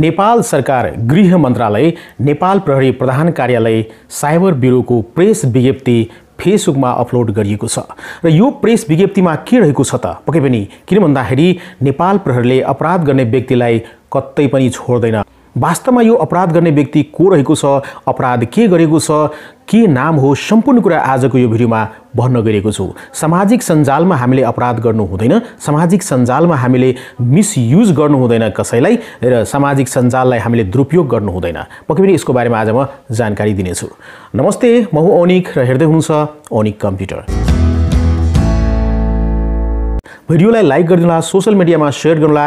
नेपाल सरकार गृह मन्त्रालय नेपाल प्रहरी प्रधान कार्यालय साइबर ब्युरोको प्रेस विज्ञप्ति फेसबुकमा अपलोड गरिएको छ र यो प्रेस विज्ञप्तिमा के रहेको छ त पक्कै पनि किन भन्दाखेरि नेपाल प्रहरीले अपराध गर्ने व्यक्तिलाई कतै पनि छोड्दैन वास्तवमा यो अपराध गर्ने व्यक्ति को रहेको छ अपराध के गरेको छ के नाम हो सम्पूर्ण कुरा आजको यो भिडियोमा भन्न गइरहेको छु सामाजिक सञ्जालमा हामीले अपराध गर्नु हुँदैन सामाजिक सञ्जालमा हामीले मिसयुज गर्नु हुँदैन कसैलाई र सामाजिक सञ्जाललाई हामीले दुरुपयोग गर्नु हुँदैन पक्कै पनि यसको बारेमा आज म जानकारी दिनेछु नमस्ते म हुँ औनिक र हेर्दै हुनुहुन्छ ओनिक कम्प्युटर भिडियोलाई लाइक होला सोसियल मिडियामा सेयर गर्नुहोला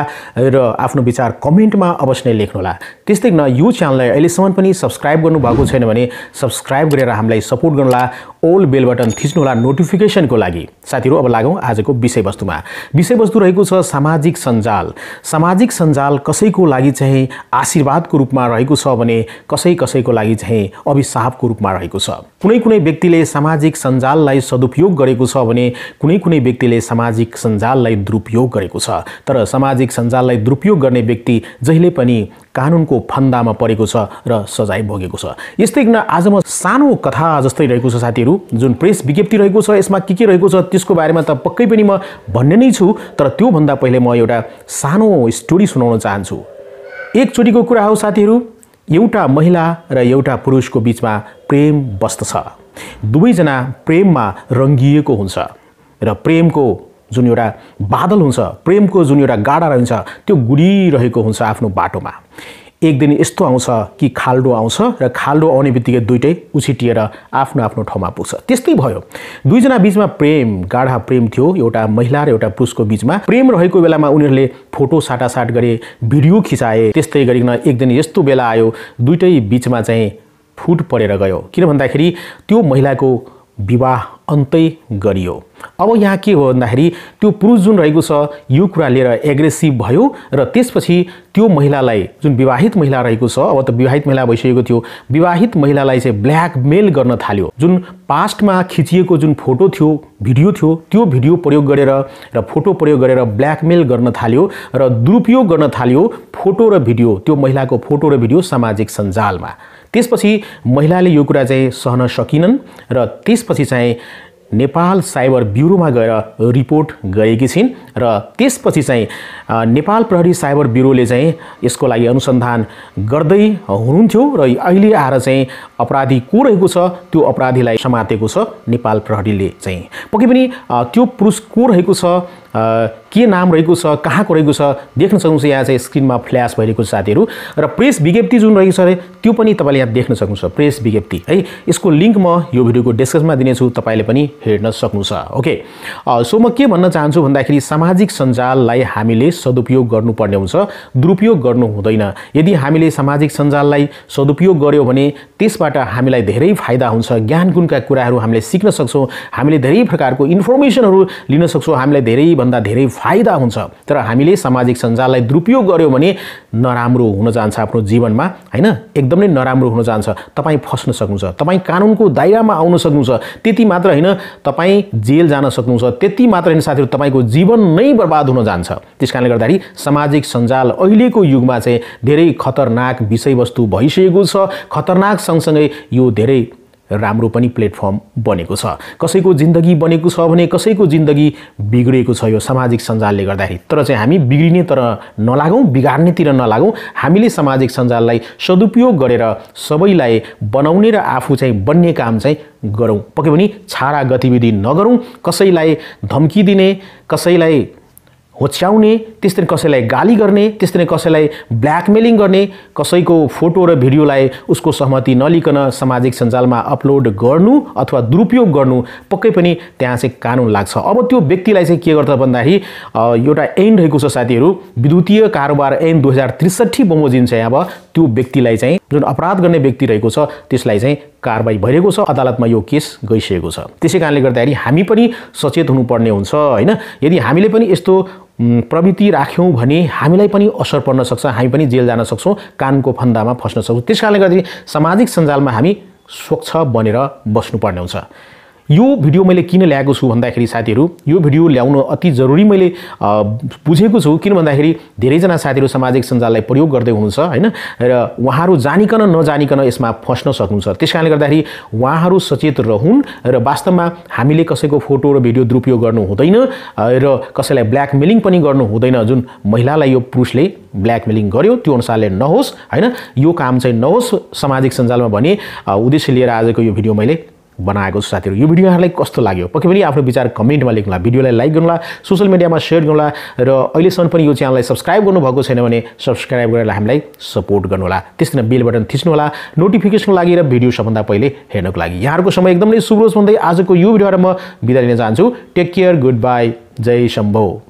र आफ्नो विचार कमेन्टमा अवश्य नै लेख्नुहोला त्यस्तै न यो च्यानललाई अहिलेसम्म पनि सब्सक्राइब गर्नुभएको छैन भने सब्सक्राइब गरेर हामीलाई सपोर्ट गर्नुहोला ओल बेल बटन थिच्नुहोला नोटिफिकेसनको लागि साथीहरू अब लागौँ आजको विषयवस्तुमा विषयवस्तु रहेको छ सामाजिक सञ्जाल सामाजिक सञ्जाल कसैको लागि चाहिँ आशीर्वादको रूपमा रहेको छ भने कसै कसैको लागि चाहिँ अभिशापको रूपमा रहेको छ कुनै कुनै व्यक्तिले सामाजिक सञ्जाललाई सदुपयोग गरेको छ भने कुनै कुनै व्यक्तिले सामाजिक सञ्जाललाई दुरुपयोग गरेको छ तर सामाजिक सञ्जाललाई दुरुपयोग गर्ने व्यक्ति जहिले पनि कानुनको फन्दामा परेको छ र सजाय भोगेको छ यस्तै किन आज म सानो कथा जस्तै रहेको छ साथीहरू जुन प्रेस विज्ञप्ति रहेको छ यसमा के के रहेको छ त्यसको बारेमा त पक्कै पनि म भन्ने नै छु तर त्योभन्दा पहिले म एउटा सानो स्टोरी सुनाउन चाहन्छु एकचोटिको कुरा हो साथीहरू एउटा महिला र एउटा पुरुषको बिचमा प्रेम बस्दछ दुवैजना प्रेममा रङ्गिएको हुन्छ र प्रेमको जुन एउटा बादल हुन्छ प्रेमको जुन एउटा गाडा रहन्छ त्यो गुडिरहेको हुन्छ आफ्नो बाटोमा एक दिन यस्तो आउँछ कि खाल्डो आउँछ र खाल्डो आउने बित्तिकै दुइटै उछिटिएर आफ्नो आफ्नो ठाउँमा पुग्छ त्यस्तै भयो दुईजना बिचमा प्रेम गाढा प्रेम थियो एउटा महिला र एउटा पुरुषको बिचमा प्रेम रहेको बेलामा उनीहरूले फोटो साटासाट गरे भिडियो खिचाए त्यस्तै गरिकन एक दिन यस्तो बेला आयो दुइटै बिचमा चाहिँ फुट परेर गयो किन भन्दाखेरि त्यो महिलाको विवाह अन्तै गरियो अब यहाँ के हो भन्दाखेरि त्यो पुरुष जुन रहेको छ यो कुरा लिएर एग्रेसिभ भयो र त्यसपछि त्यो महिलालाई जुन विवाहित महिला रहेको छ अब त विवाहित महिला भइसकेको थियो विवाहित महिलालाई चाहिँ ब्ल्याकमेल गर्न थाल्यो जुन पास्टमा खिचिएको जुन फोटो थियो भिडियो थियो त्यो भिडियो प्रयोग गरेर र फोटो प्रयोग गरेर ब्ल्याकमेल गर्न थाल्यो र दुरुपयोग गर्न थाल्यो फोटो र भिडियो त्यो महिलाको फोटो र भिडियो सामाजिक सञ्जालमा त्यसपछि महिलाले यो कुरा चाहिँ सहन सकिनन् र त्यसपछि चाहिँ नेपाल साइबर ब्युरोमा गएर रिपोर्ट गरेकी छिन् र त्यसपछि चाहिँ नेपाल प्रहरी साइबर ब्युरोले चाहिँ यसको लागि अनुसन्धान गर्दै हुनुहुन्थ्यो र अहिले आएर चाहिँ अपराधी को रहेको छ त्यो अपराधीलाई समातेको छ नेपाल प्रहरीले चाहिँ पक्कै पनि त्यो पुरुष को रहेको छ के नाम रहेको छ कहाँको रहेको छ देख्न सक्नुहुन्छ यहाँ चाहिँ स्क्रिनमा फ्ल्यास भइरहेको छ साथीहरू र प्रेस विज्ञप्ति जुन रहेको छ अरे त्यो पनि तपाईँले यहाँ देख्न सक्नुहुन्छ प्रेस विज्ञप्ति है यसको लिङ्क म यो भिडियोको डिस्क्रिप्सनमा दिनेछु तपाईँले पनि हेर्न सक्नुहुन्छ ओके सो म के भन्न चाहन्छु भन्दाखेरि सामाजिक सञ्जाललाई हामीले सदुपयोग गर्नुपर्ने हुन्छ दुरुपयोग गर्नु हुँदैन यदि हामीले सामाजिक सञ्जाललाई सदुपयोग गर्यो भने त्यसबाट हामीलाई धेरै फाइदा हुन्छ ज्ञान गुणका कुराहरू हामीले सिक्न सक्छौँ हामीले धेरै प्रकारको इन्फर्मेसनहरू लिन सक्छौँ हामीलाई धेरै धेरैभन्दा धेरै फाइदा हुन्छ तर हामीले सामाजिक सञ्जाललाई दुरुपयोग गर्यो भने नराम्रो हुन जान्छ आफ्नो जीवनमा होइन एकदमै नराम्रो हुन जान्छ तपाईँ फस्न सक्नुहुन्छ तपाईँ कानुनको दायरामा आउन सक्नुहुन्छ त्यति मात्र होइन तपाईँ जेल जान सक्नुहुन्छ त्यति मात्र होइन साथीहरू तपाईँको जीवन नै बर्बाद हुन जान्छ त्यस कारणले गर्दाखेरि सामाजिक सञ्जाल अहिलेको युगमा चाहिँ धेरै खतरनाक विषयवस्तु भइसकेको छ खतरनाक सँगसँगै यो धेरै राम्रो पनि प्लेटफर्म बनेको छ कसैको जिन्दगी बनेको छ भने कसैको जिन्दगी बिग्रेको छ यो सामाजिक सञ्जालले गर्दाखेरि तर चाहिँ हामी बिग्रिने तर नलागौँ बिगार्नेतिर नलागौँ हामीले सामाजिक सञ्जाललाई सदुपयोग गरेर सबैलाई बनाउने र आफू चाहिँ बन्ने काम चाहिँ गरौँ पक्कै पनि छाडा गतिविधि नगरौँ कसैलाई धम्की दिने कसैलाई होच्याउने त्यस्तै कसैलाई गाली गर्ने त्यस्तै कसैलाई ब्ल्याकमेलिङ गर्ने कसैको फोटो र भिडियोलाई उसको सहमति नलिकन सामाजिक सञ्जालमा अपलोड गर्नु अथवा दुरुपयोग गर्नु पक्कै पनि त्यहाँ चाहिँ कानुन लाग्छ अब त्यो व्यक्तिलाई चाहिँ के गर्छ भन्दाखेरि एउटा एन रहेको छ साथीहरू विद्युतीय कारोबार ऐन दुई हजार त्रिसठी बमोजिम चाहिँ अब त्यो व्यक्तिलाई चाहिँ जुन अपराध गर्ने व्यक्ति रहेको छ त्यसलाई चाहिँ कारवाही भइरहेको छ अदालतमा यो केस गइसकेको छ त्यसै कारणले गर्दाखेरि हामी पनि सचेत हुनुपर्ने हुन्छ होइन यदि हामीले पनि यस्तो प्रवृत्ति राख्यौँ भने हामीलाई पनि असर पर्न सक्छ हामी पनि जेल जान सक्छौँ कानको फन्दामा फस्न सक्छौँ त्यस कारणले गर्दाखेरि सामाजिक सञ्जालमा हामी स्वच्छ बनेर बस्नुपर्ने हुन्छ यो भिडियो मैले किन ल्याएको छु भन्दाखेरि साथीहरू यो भिडियो ल्याउन अति जरुरी मैले बुझेको छु किन भन्दाखेरि धेरैजना साथीहरू सामाजिक सञ्जाललाई प्रयोग गर्दै हुनुहुन्छ होइन र उहाँहरू जानिकन नजानिकन यसमा फस्न सक्नुहुन्छ त्यस कारणले गर्दाखेरि उहाँहरू सचेत रहन् र वास्तवमा हामीले कसैको फोटो र भिडियो दुरुपयोग गर्नु हुँदैन र कसैलाई ब्ल्याकमेलिङ पनि गर्नु हुँदैन जुन महिलालाई यो पुरुषले ब्ल्याकमेलिङ गर्यो त्यो अनुसारले नहोस् होइन यो काम चाहिँ नहोस् सामाजिक सञ्जालमा भने उद्देश्य लिएर आजको यो भिडियो मैले बनाएको छ साथीहरू यो भिडियो यहाँलाई कस्तो लाग्यो पक्कै पनि आफ्नो विचार कमेन्टमा लेख्नुहोला भिडियोलाई लाइक गर्नुहोला सोसियल मिडियामा सेयर गर्नुहोला र अहिलेसम्म पनि यो च्यानललाई सब्सक्राइब गर्नुभएको छैन भने सब्सक्राइब गरेर हामीलाई सपोर्ट गर्नुहोला त्यस्तै बेल बटन थिच्नु होला नोटिफिकेसनको लागि र भिडियो सबभन्दा पहिले हेर्नको लागि यहाँहरूको समय एकदमै शुभ भन्दै आजको यो भिडियोबाट म बिदा लिन चाहन्छु टेक केयर गुड बाई जय शम्भो